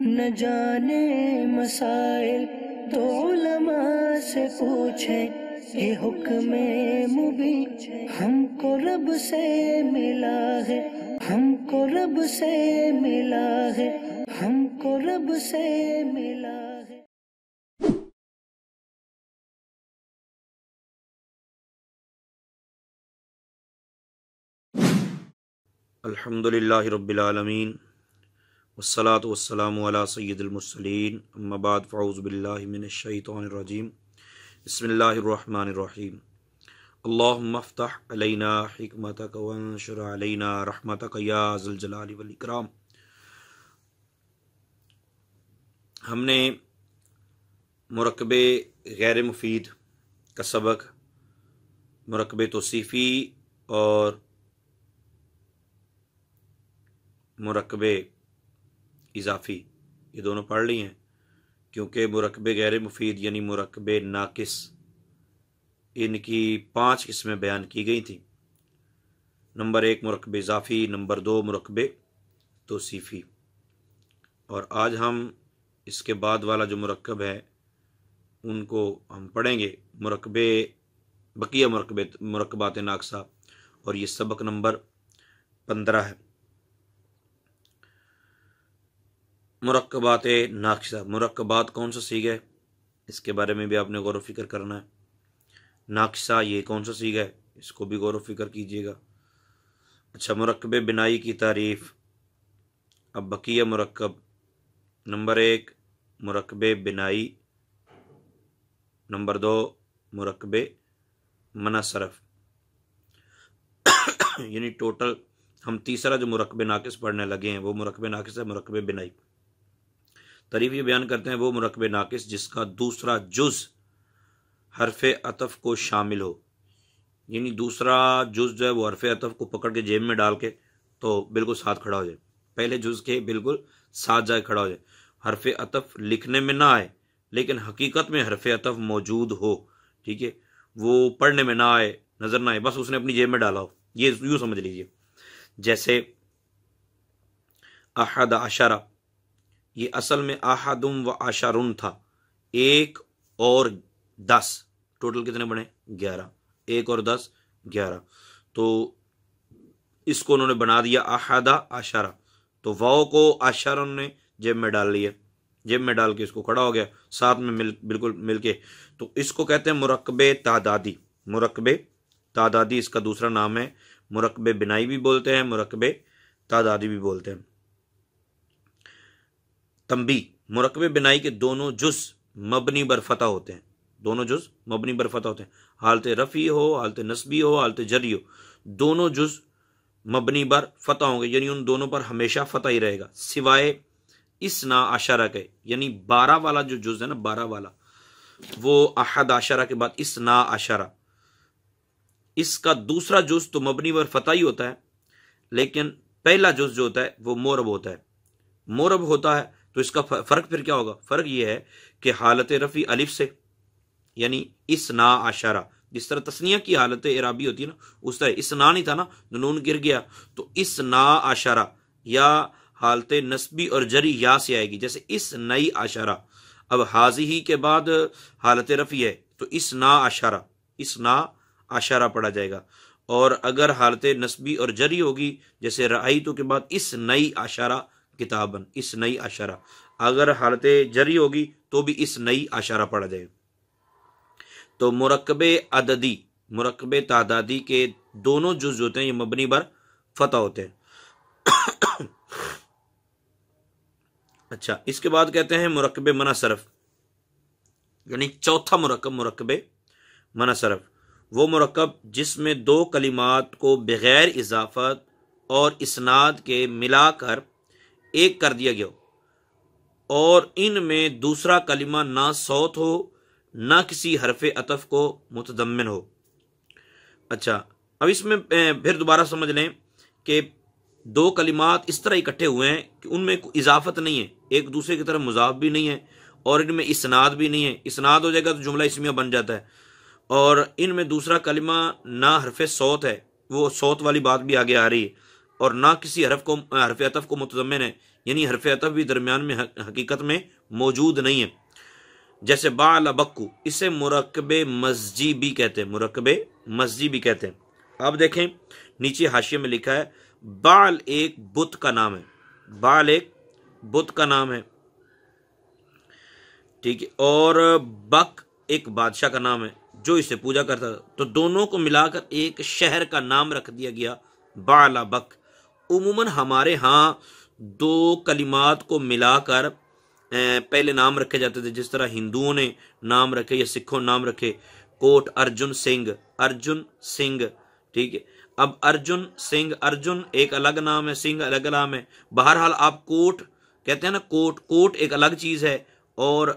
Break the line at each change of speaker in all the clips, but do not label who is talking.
نہ جانے مسائل تو علماء سے پوچھیں یہ حکم مبی ہم کو رب سے ملا ہے ہم کو رب سے ملا ہے ہم کو رب سے ملا ہے الحمدللہ رب العالمین والصلاة والسلام على سید المرسلین اما بعد فاعوذ باللہ من الشیطان الرجیم بسم اللہ الرحمن الرحیم اللہم افتح علینا حکمتک وانشر علینا رحمتک یا ذلجلال والاکرام ہم نے مرکب غیر مفید کا سبق مرکب توصیفی اور مرکب اضافی یہ دونوں پڑھ لی ہیں کیونکہ مرکب غیر مفید یعنی مرکب ناقص ان کی پانچ قسمیں بیان کی گئی تھیں نمبر ایک مرکب اضافی نمبر دو مرکب توصیفی اور آج ہم اس کے بعد والا جو مرکب ہے ان کو ہم پڑھیں گے مرکب بقیہ مرکب مرکبات ناقصہ اور یہ سبق نمبر پندرہ ہے مرکبات ناقصہ مرکبات کون سا ہے اس کے بارے میں بھی آپ نے غور و فکر کرنا ہے ناقصہ یہ کون سا سیکھ ہے اس کو بھی غور و فکر کیجیے گا اچھا مرکب بنائی کی تعریف اب بقیہ مرکب نمبر ایک مرکب بنائی نمبر دو مرکب منصرف یعنی ٹوٹل ہم تیسرا جو مرکب ناقص پڑھنے لگے ہیں وہ مرکب ناقص ہے مرکب بنائی یہ بیان کرتے ہیں وہ مرکب ناقص جس کا دوسرا جز حرف عطف کو شامل ہو یعنی دوسرا جز جو ہے وہ حرف عطف کو پکڑ کے جیب میں ڈال کے تو بالکل ساتھ کھڑا ہو جائے پہلے جز کے بالکل ساتھ جائے کھڑا ہو جائے حرف عطف لکھنے میں نہ آئے لیکن حقیقت میں حرف عطف موجود ہو ٹھیک ہے وہ پڑھنے میں نہ آئے نظر نہ آئے بس اس نے اپنی جیب میں ڈالا ہو یہ یوں سمجھ لیجیے جیسے احد اشارہ یہ اصل میں احادم و آشارن تھا ایک اور دس ٹوٹل کتنے بنے گیارہ ایک اور دس گیارہ تو اس کو انہوں نے بنا دیا احادہ آشارہ تو واؤ کو آشار نے جیب میں ڈال لیا جیب میں ڈال کے اس کو کھڑا ہو گیا ساتھ میں مل بالکل مل کے تو اس کو کہتے ہیں مرکب تعدادی مرکب تعدادی اس کا دوسرا نام ہے مرکب بنائی بھی بولتے ہیں مرکب تعدادی بھی بولتے ہیں تمبی مرکب بنائی کے دونوں جز مبنی بر فتح ہوتے ہیں دونوں جز مبنی بر فتح ہوتے ہیں حالت رفیع ہو حالت نسبی ہو حالت جری ہو دونوں جز مبنی بر فتح ہوں گے یعنی ان دونوں پر ہمیشہ فتح ہی رہے گا سوائے اس نا آشارہ کے یعنی بارہ والا جو جز ہے نا بارہ والا وہ احد آشارہ کے بعد اس نا آشارہ اس کا دوسرا جز تو مبنی بر فتح ہی ہوتا ہے لیکن پہلا جز جو ہوتا ہے وہ مورب ہوتا ہے مورب ہوتا ہے تو اس کا فرق پھر کیا ہوگا فرق یہ ہے کہ حالت رفی الف سے یعنی اس نا آشارہ جس طرح تسنیہ کی حالت عرابی ہوتی ہے نا اس طرح اس نا نہیں تھا نا نون گر گیا تو اس نا آشارہ یا حالت نسبی اور جری یا سے آئے گی جیسے اس نئی اشارہ اب حاضی ہی کے بعد حالت رفی ہے تو اس نا اشارہ اس نا آشارہ پڑا جائے گا اور اگر حالت نسبی اور جری ہوگی جیسے تو کے بعد اس نئی اشارہ کتابن اس نئی اشارہ اگر حالت جری ہوگی تو بھی اس نئی اشارہ پڑھ جائے تو مرکب عددی مرکب تعدادی کے دونوں جز ہوتے ہیں یہ مبنی بر فتح ہوتے ہیں اچھا اس کے بعد کہتے ہیں مرکب صرف یعنی چوتھا مرکب مرکب صرف وہ مرکب جس میں دو کلمات کو بغیر اضافت اور اسناد کے ملا کر ایک کر دیا گیا ہو اور ان میں دوسرا کلمہ نہ سوت ہو نہ کسی حرف عطف کو متدمن ہو اچھا اب اس میں پھر دوبارہ سمجھ لیں کہ دو کلمات اس طرح اکٹھے ہوئے ہیں کہ ان میں اضافت نہیں ہے ایک دوسرے کی طرف مضاف بھی نہیں ہے اور ان میں اسناد بھی نہیں ہے اسناد ہو جائے گا تو جملہ اسمیہ بن جاتا ہے اور ان میں دوسرا کلمہ نہ حرف سوت ہے وہ سوت والی بات بھی آگے آ رہی ہے اور نہ کسی حرف کو حرف عطف کو متضمن ہے یعنی حرف عطف بھی درمیان میں حقیقت میں موجود نہیں ہے جیسے با بکو اسے مرکب مسجد بھی کہتے ہیں مرکب مسجد بھی کہتے ہیں اب دیکھیں نیچے حاشیے میں لکھا ہے بال ایک بت کا نام ہے بال ایک بت کا نام ہے ٹھیک ہے اور بک ایک بادشاہ کا نام ہے جو اسے پوجا کرتا تھا تو دونوں کو ملا کر ایک شہر کا نام رکھ دیا گیا بالا بک عموماً ہمارے ہاں دو کلمات کو ملا کر پہلے نام رکھے جاتے تھے جس طرح ہندوؤں نے نام رکھے یا سکھوں نے نام رکھے کوٹ ارجن سنگھ ارجن سنگھ ٹھیک ہے اب ارجن سنگھ ارجن ایک الگ نام ہے سنگھ الگ نام ہے بہرحال آپ کوٹ کہتے ہیں نا کوٹ کوٹ ایک الگ چیز ہے اور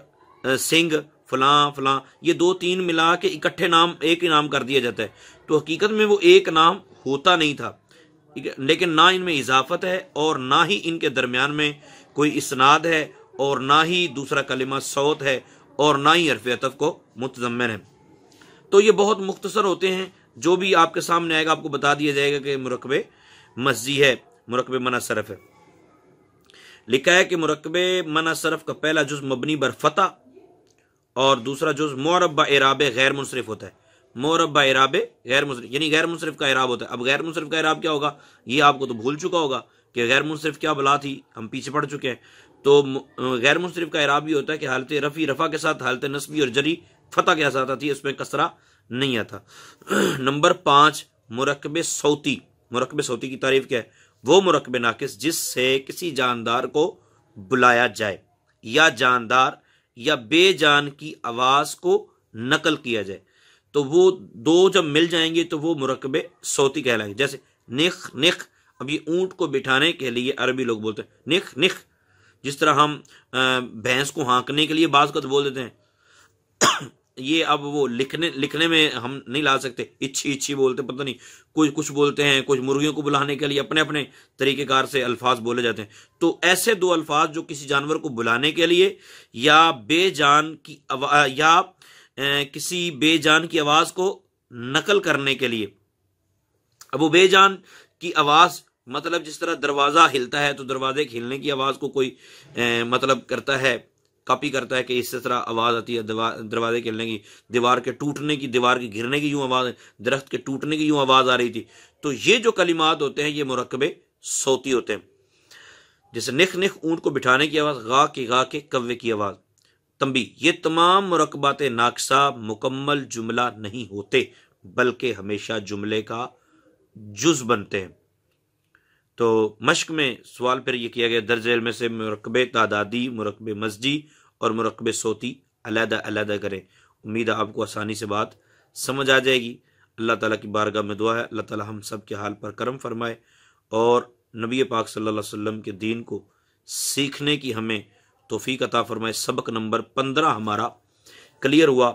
سنگھ فلاں فلاں یہ دو تین ملا کے اکٹھے نام ایک ہی نام کر دیا جاتا ہے تو حقیقت میں وہ ایک نام ہوتا نہیں تھا لیکن نہ ان میں اضافت ہے اور نہ ہی ان کے درمیان میں کوئی اسناد ہے اور نہ ہی دوسرا کلمہ سوت ہے اور نہ ہی عرف اطف کو متضمن ہے تو یہ بہت مختصر ہوتے ہیں جو بھی آپ کے سامنے آئے گا آپ کو بتا دیا جائے گا کہ مرکب مسجد ہے مرکب منا صرف ہے لکھا ہے کہ مرکب منا صرف کا پہلا جز مبنی بر فتح اور دوسرا جز معربا اعراب غیر منصرف ہوتا ہے موربۂ عراب غیر مصرف یعنی غیر منصرف کا عراب ہوتا ہے اب غیر منصرف کا عراب کیا ہوگا یہ آپ کو تو بھول چکا ہوگا کہ غیر منصرف کیا بلا تھی ہم پیچھے پڑ چکے ہیں تو غیر منصرف کا اعراب یہ ہوتا ہے کہ حالت رفی رفع کے ساتھ حالت نصبی اور جری فتح کے ساتھ آتی ہے اس میں کسرہ نہیں آتا نمبر پانچ مرکب صوتی مرکب سوتی کی تعریف کیا ہے وہ مرکب ناقص جس سے کسی جاندار کو بلایا جائے یا جاندار یا بے جان کی آواز کو نقل کیا جائے تو وہ دو جب مل جائیں گے تو وہ مرکبے صوتی کہلائیں گے جیسے نخ نخ اب یہ اونٹ کو بٹھانے کے لیے عربی لوگ بولتے ہیں نخ نخ جس طرح ہم بھینس کو ہانکنے کے لیے بعض تو بول دیتے ہیں یہ اب وہ لکھنے لکھنے میں ہم نہیں لا سکتے اچھی اچھی بولتے پتہ نہیں کوئی کچھ بولتے ہیں کچھ مرغیوں کو بلانے کے لیے اپنے اپنے طریقے کار سے الفاظ بولے جاتے ہیں تو ایسے دو الفاظ جو کسی جانور کو بلانے کے لیے یا بے جان کی یا کسی بے جان کی آواز کو نقل کرنے کے لیے اب وہ بے جان کی آواز مطلب جس طرح دروازہ ہلتا ہے تو دروازے کے ہلنے کی آواز کو کوئی مطلب کرتا ہے کاپی کرتا ہے کہ اس طرح آواز آتی ہے دروازے کے ہلنے کی دیوار کے ٹوٹنے کی دیوار کے گرنے کی یوں آواز ہے درخت کے ٹوٹنے کی یوں آواز آ رہی تھی تو یہ جو کلمات ہوتے ہیں یہ مرکبے سوتی ہوتے ہیں جیسے نکھ نکھ اونٹ کو بٹھانے کی آواز گا کی گا کے کوے کی آواز تمبی یہ تمام مرکبات ناقصہ مکمل جملہ نہیں ہوتے بلکہ ہمیشہ جملے کا جز بنتے ہیں تو مشق میں سوال پھر یہ کیا گیا درج علم سے مرکب تعدادی مرکب مسجد اور مرکب صوتی علیحدہ علیحدہ کریں امید آپ کو آسانی سے بات سمجھ آ جائے گی اللہ تعالیٰ کی بارگاہ میں دعا ہے اللہ تعالیٰ ہم سب کے حال پر کرم فرمائے اور نبی پاک صلی اللہ علیہ وسلم کے دین کو سیکھنے کی ہمیں توفیق عطا فرمائے سبق نمبر پندرہ ہمارا کلیئر ہوا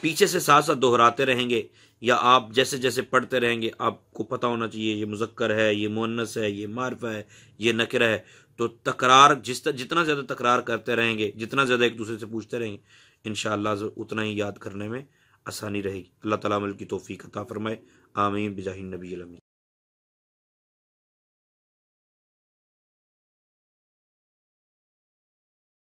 پیچھے سے ساتھ ساتھ دہراتے رہیں گے یا آپ جیسے جیسے پڑھتے رہیں گے آپ کو پتہ ہونا چاہیے یہ مذکر ہے یہ مونس ہے یہ معرف ہے یہ نکر ہے تو تکرار جس جتنا زیادہ تکرار کرتے رہیں گے جتنا زیادہ ایک دوسرے سے پوچھتے رہیں گے ان شاء اللہ اتنا ہی یاد کرنے میں آسانی رہے گی اللہ تعالیٰ عمل کی توفیق عطا فرمائے آمین بجاہ نبی علم